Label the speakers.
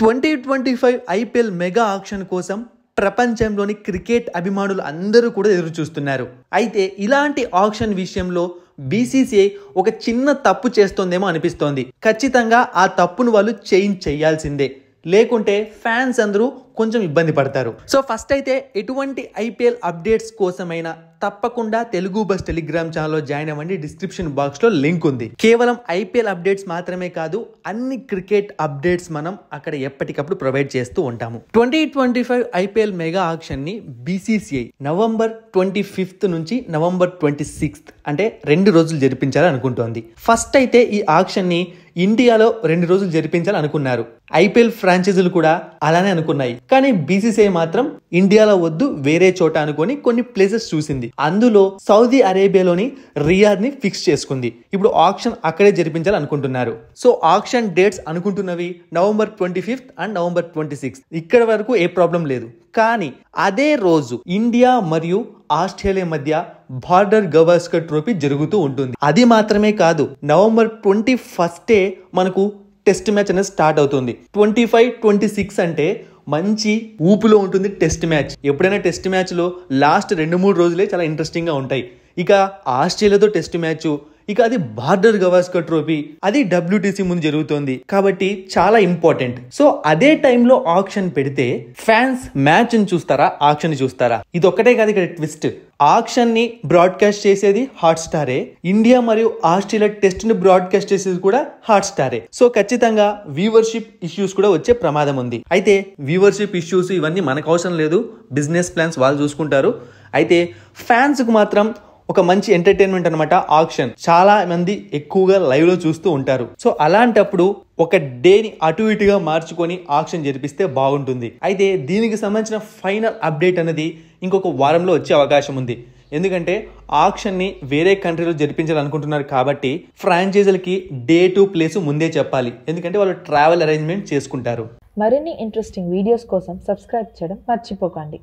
Speaker 1: twenty twenty five IPL mega auction కోసం ప్రపంచంలోని cricket అభిమానులు అందరూ కూడా ఎదురు చూస్తున్నారు అయితే ఇలాంటి ఆక్షన్ విషయంలో బీసీసీఐ ఒక చిన్న తప్పు చేస్తోందేమో అనిపిస్తోంది ఖచ్చితంగా ఆ తప్పును వాళ్ళు చేంజ్ చేయాల్సిందే లేకుంటే ఫ్యాన్స్ అందరూ కొంచెం ఇబ్బంది పడతారు సో ఫస్ట్ అయితే ఎటువంటి ఐపీఎల్ అప్డేట్స్ కోసమైనా తప్పకుండా తెలుగు బస్ టెలిగ్రామ్ ఛానల్లో జాయిన్ అవ్వండి డిస్క్రిప్షన్ బాక్స్లో లింక్ ఉంది కేవలం ఐపీఎల్ అప్డేట్స్ మాత్రమే కాదు అన్ని క్రికెట్ అప్డేట్స్ మనం అక్కడ ఎప్పటికప్పుడు ప్రొవైడ్ చేస్తూ ఉంటాము twenty twenty five IPL mega ఆక్షన్ని బీసీసీఐ నవంబర్ ట్వంటీ ఫిఫ్త్ నుంచి నవంబర్ ట్వంటీ సిక్స్త్ అంటే రెండు రోజులు జరిపించాలని అనుకుంటోంది ఫస్ట్ అయితే ఈ ఆక్షన్ని ఇండియాలో రెండు రోజులు జరిపించాలని అనుకున్నారు ఐపీఎల్ ఫ్రాంచైజీలు కూడా అలానే అనుకున్నాయి కానీ బీసీసీఐ మాత్రం ఇండియాలో వద్దు వేరే చోట అనుకొని కొన్ని ప్లేసెస్ చూసింది అందులో సౌదీ అరేబియాలోని రియాద్ ని ఫిక్స్ చేసుకుంది ఇప్పుడు ఆప్షన్ అక్కడే జరిపించాలి అనుకుంటున్నారు సో ఆప్షన్ డేట్స్ అనుకుంటున్నవి November twenty fifth and November twenty six ఇక్కడ వరకు ఏ ప్రాబ్లం లేదు కానీ అదే రోజు ఇండియా మరియు ఆస్ట్రేలియా మధ్య బార్డర్ గవాస్కర్ ట్రోఫీ జరుగుతూ ఉంటుంది అది మాత్రమే కాదు నవంబర్ ట్వంటీ ఫస్టే మనకు టెస్ట్ మ్యాచ్ అనేది స్టార్ట్ అవుతుంది ట్వంటీ ఫైవ్ ట్వంటీ సిక్స్ అంటే మంచి ఊపులో ఉంటుంది టెస్ట్ మ్యాచ్ ఎప్పుడైనా టెస్ట్ మ్యాచ్లో లాస్ట్ రెండు మూడు రోజులే చాలా ఇంట్రెస్టింగ్గా ఉంటాయి ఇక ఆస్ట్రేలియాతో టెస్ట్ మ్యాచ్ ఇక అది బార్డర్ గవాస్కర్ ట్రోఫీ అది డబ్ల్యూటీసీ ముందు జరుగుతోంది కాబట్టి చాలా ఇంపార్టెంట్ సో అదే టైంలో ఆప్షన్ పెడితే ఫ్యాన్స్ మ్యాచ్ ని చూస్తారా ఆప్షన్ చూస్తారా ఇది ఒక్కటే కాదు ఇక్కడ ట్విస్ట్ ఆప్షన్ ని బ్రాడ్కాస్ట్ చేసేది హాట్స్టారే ఇండియా మరియు ఆస్ట్రేలియా టెస్ట్ ని బ్రాడ్కాస్ట్ చేసేది కూడా హాట్స్టారే సో ఖచ్చితంగా వ్యూవర్షిప్ ఇష్యూస్ కూడా వచ్చే ప్రమాదం ఉంది అయితే వ్యూవర్షిప్ ఇష్యూస్ ఇవన్నీ మనకు అవసరం లేదు బిజినెస్ ప్లాన్స్ వాళ్ళు చూసుకుంటారు అయితే ఫ్యాన్స్కు మాత్రం ఒక మంచి ఎంటర్టైన్మెంట్ అనమాట ఆక్షన్ చాలా మంది ఎక్కువగా లైవ్ లో చూస్తూ ఉంటారు సో అలాంటప్పుడు ఒక డేని అటు ఇటుగా మార్చుకొని ఆక్షన్ జరిపిస్తే బాగుంటుంది అయితే దీనికి సంబంధించిన ఫైనల్ అప్డేట్ అనేది ఇంకొక వారంలో వచ్చే అవకాశం ఉంది ఎందుకంటే ఆక్షన్ని వేరే కంట్రీలో జరిపించాలనుకుంటున్నారు కాబట్టి ఫ్రాంచైజీలకి డే టు ప్లేస్ ముందే చెప్పాలి ఎందుకంటే వాళ్ళు ట్రావెల్ అరేంజ్మెంట్ చేసుకుంటారు మరిన్ని ఇంట్రెస్టింగ్ వీడియోస్ కోసం సబ్స్క్రైబ్ చేయడం మర్చిపోకండి